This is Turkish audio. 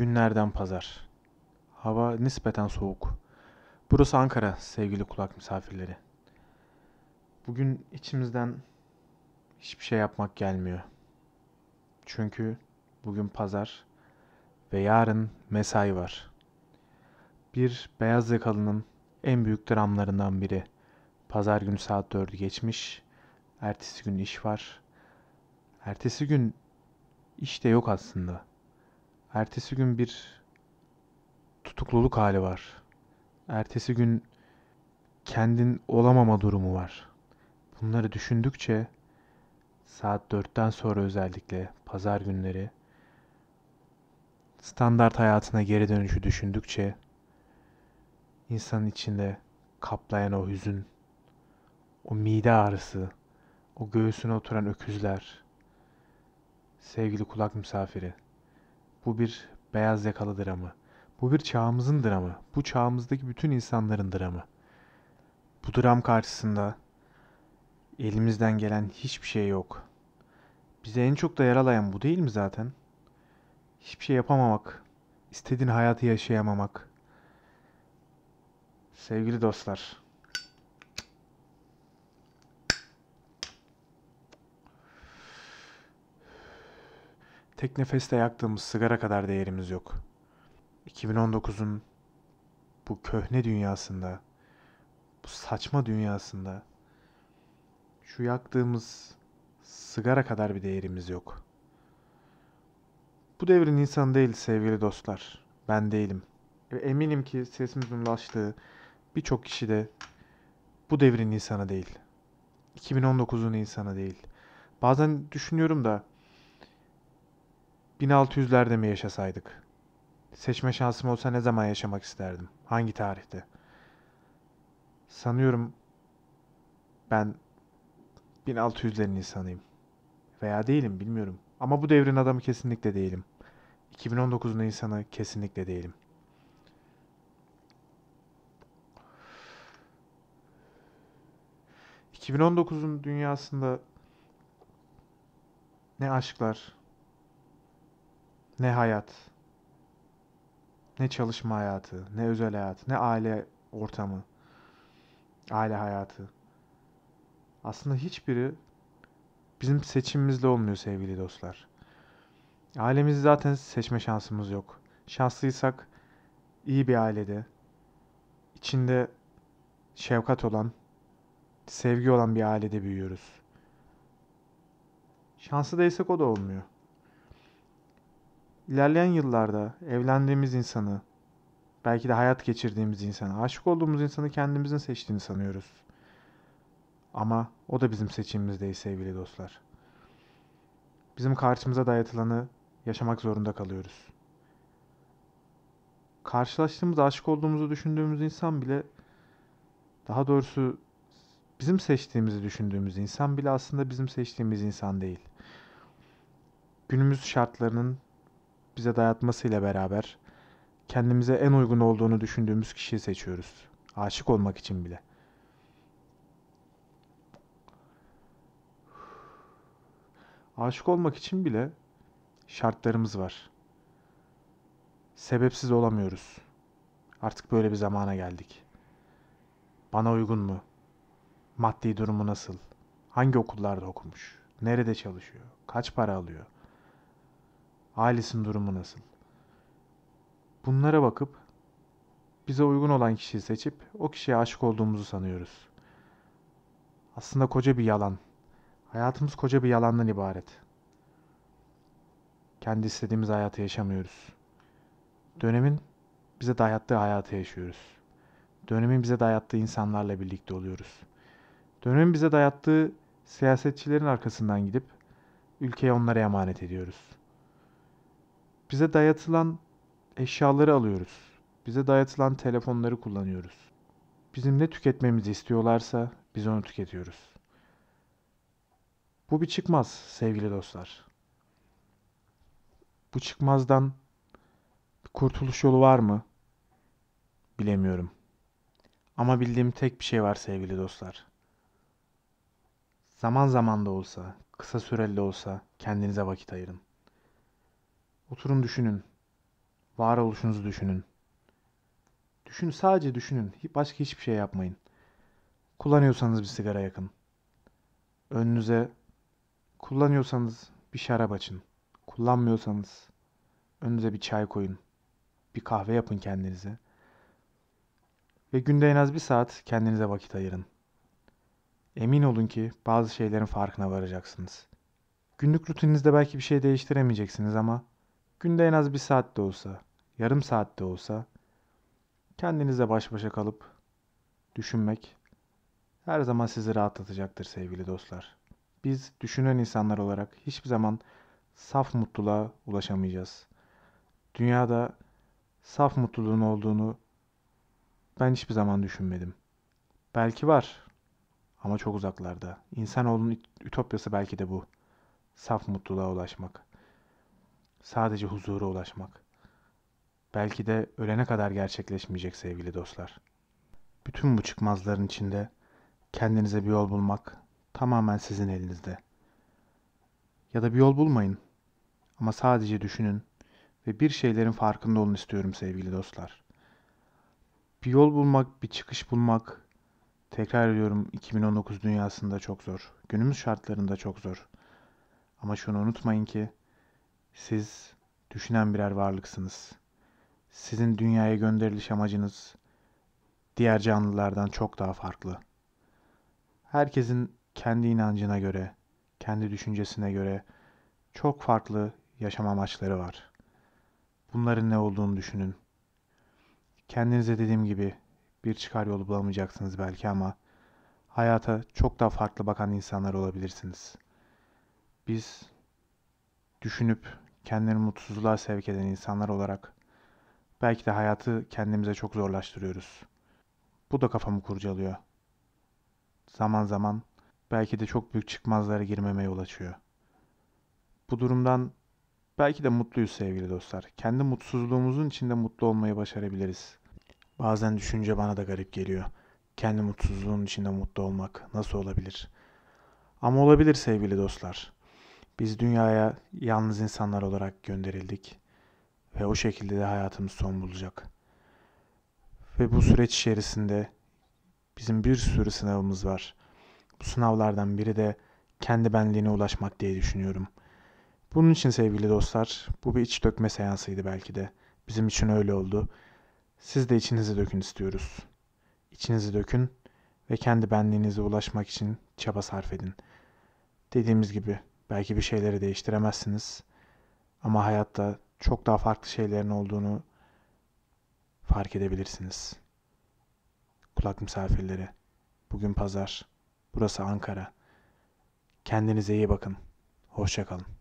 Günlerden pazar. Hava nispeten soğuk. Burası Ankara sevgili kulak misafirleri. Bugün içimizden hiçbir şey yapmak gelmiyor. Çünkü bugün pazar ve yarın mesai var. Bir beyaz yakalının en büyük dramlarından biri. Pazar günü saat 4'ü geçmiş. Ertesi gün iş var. Ertesi gün iş de yok aslında. Ertesi gün bir tutukluluk hali var. Ertesi gün kendin olamama durumu var. Bunları düşündükçe saat dörtten sonra özellikle pazar günleri standart hayatına geri dönüşü düşündükçe insanın içinde kaplayan o hüzün, o mide ağrısı, o göğsüne oturan öküzler, sevgili kulak misafiri, bu bir beyaz yakalı dramı. Bu bir çağımızın dramı. Bu çağımızdaki bütün insanların dramı. Bu dram karşısında elimizden gelen hiçbir şey yok. Bize en çok da yaralayan bu değil mi zaten? Hiçbir şey yapamamak, istediğin hayatı yaşayamamak. Sevgili dostlar, tek nefeste yaktığımız sigara kadar değerimiz yok. 2019'un bu köhne dünyasında, bu saçma dünyasında şu yaktığımız sigara kadar bir değerimiz yok. Bu devrin insanı değil sevgili dostlar. Ben değilim. eminim ki sesimizin ulaştığı birçok kişi de bu devrin insanı değil. 2019'un insanı değil. Bazen düşünüyorum da 1600'lerde mi yaşasaydık? Seçme şansım olsa ne zaman yaşamak isterdim? Hangi tarihte? Sanıyorum ben 1600'lerin insanıyım. Veya değilim bilmiyorum. Ama bu devrin adamı kesinlikle değilim. 2019'un insanı kesinlikle değilim. ...2019'un dünyasında... ...ne aşklar, ne hayat, ne çalışma hayatı, ne özel hayat, ne aile ortamı, aile hayatı. Aslında hiçbiri bizim seçimimizle olmuyor sevgili dostlar. Ailemizi zaten seçme şansımız yok. Şanslıysak iyi bir ailede, içinde şefkat olan, sevgi olan bir ailede büyüyoruz. Şanslı değilsek o da olmuyor. İlerleyen yıllarda evlendiğimiz insanı, belki de hayat geçirdiğimiz insanı, aşık olduğumuz insanı kendimizin seçtiğini sanıyoruz. Ama o da bizim seçimimiz değil sevgili dostlar. Bizim karşımıza dayatılanı yaşamak zorunda kalıyoruz. Karşılaştığımız, aşık olduğumuzu düşündüğümüz insan bile daha doğrusu bizim seçtiğimizi düşündüğümüz insan bile aslında bizim seçtiğimiz insan değil. Günümüz şartlarının bize dayatmasıyla beraber kendimize en uygun olduğunu düşündüğümüz kişiyi seçiyoruz. Aşık olmak için bile. Aşık olmak için bile şartlarımız var. Sebepsiz olamıyoruz. Artık böyle bir zamana geldik. Bana uygun mu? Maddi durumu nasıl? Hangi okullarda okumuş? Nerede çalışıyor? Kaç para alıyor? Halis'in durumu nasıl? Bunlara bakıp bize uygun olan kişiyi seçip o kişiye aşık olduğumuzu sanıyoruz. Aslında koca bir yalan. Hayatımız koca bir yalandan ibaret. Kendi istediğimiz hayatı yaşamıyoruz. Dönemin bize dayattığı hayatı yaşıyoruz. Dönemin bize dayattığı insanlarla birlikte oluyoruz. Dönemin bize dayattığı siyasetçilerin arkasından gidip ülkeyi onlara emanet ediyoruz.'' Bize dayatılan eşyaları alıyoruz. Bize dayatılan telefonları kullanıyoruz. Bizim ne tüketmemizi istiyorlarsa biz onu tüketiyoruz. Bu bir çıkmaz sevgili dostlar. Bu çıkmazdan kurtuluş yolu var mı? Bilemiyorum. Ama bildiğim tek bir şey var sevgili dostlar. Zaman zaman da olsa, kısa süreli de olsa kendinize vakit ayırın. Oturun düşünün. Varoluşunuzu düşünün. Düşün sadece düşünün. Başka hiçbir şey yapmayın. Kullanıyorsanız bir sigara yakın. Önünüze kullanıyorsanız bir şarap açın. Kullanmıyorsanız önünüze bir çay koyun. Bir kahve yapın kendinize. Ve günde en az bir saat kendinize vakit ayırın. Emin olun ki bazı şeylerin farkına varacaksınız. Günlük rutininizde belki bir şey değiştiremeyeceksiniz ama Günde en az bir saat de olsa, yarım saat de olsa kendinize baş başa kalıp düşünmek her zaman sizi rahatlatacaktır sevgili dostlar. Biz düşünen insanlar olarak hiçbir zaman saf mutluluğa ulaşamayacağız. Dünyada saf mutluluğun olduğunu ben hiçbir zaman düşünmedim. Belki var ama çok uzaklarda. İnsanoğlunun ütopyası belki de bu. Saf mutluluğa ulaşmak. Sadece huzura ulaşmak. Belki de ölene kadar gerçekleşmeyecek sevgili dostlar. Bütün bu çıkmazların içinde kendinize bir yol bulmak tamamen sizin elinizde. Ya da bir yol bulmayın. Ama sadece düşünün ve bir şeylerin farkında olun istiyorum sevgili dostlar. Bir yol bulmak, bir çıkış bulmak tekrar ediyorum 2019 dünyasında çok zor. Günümüz şartlarında çok zor. Ama şunu unutmayın ki siz düşünen birer varlıksınız. Sizin dünyaya gönderiliş amacınız diğer canlılardan çok daha farklı. Herkesin kendi inancına göre, kendi düşüncesine göre çok farklı yaşam amaçları var. Bunların ne olduğunu düşünün. Kendinize dediğim gibi bir çıkar yolu bulamayacaksınız belki ama hayata çok daha farklı bakan insanlar olabilirsiniz. Biz düşünüp kendini mutsuzluğa sevk eden insanlar olarak belki de hayatı kendimize çok zorlaştırıyoruz. Bu da kafamı kurcalıyor. Zaman zaman belki de çok büyük çıkmazlara girmeme yol açıyor. Bu durumdan belki de mutluyuz sevgili dostlar. Kendi mutsuzluğumuzun içinde mutlu olmayı başarabiliriz. Bazen düşünce bana da garip geliyor. Kendi mutsuzluğun içinde mutlu olmak nasıl olabilir? Ama olabilir sevgili dostlar. Biz dünyaya yalnız insanlar olarak gönderildik ve o şekilde de hayatımız son bulacak. Ve bu süreç içerisinde bizim bir sürü sınavımız var. Bu sınavlardan biri de kendi benliğine ulaşmak diye düşünüyorum. Bunun için sevgili dostlar, bu bir iç dökme seansıydı belki de. Bizim için öyle oldu. Siz de içinizi dökün istiyoruz. İçinizi dökün ve kendi benliğinize ulaşmak için çaba sarf edin. Dediğimiz gibi Belki bir şeyleri değiştiremezsiniz. Ama hayatta çok daha farklı şeylerin olduğunu fark edebilirsiniz. Kulak misafirleri. Bugün pazar. Burası Ankara. Kendinize iyi bakın. Hoşçakalın.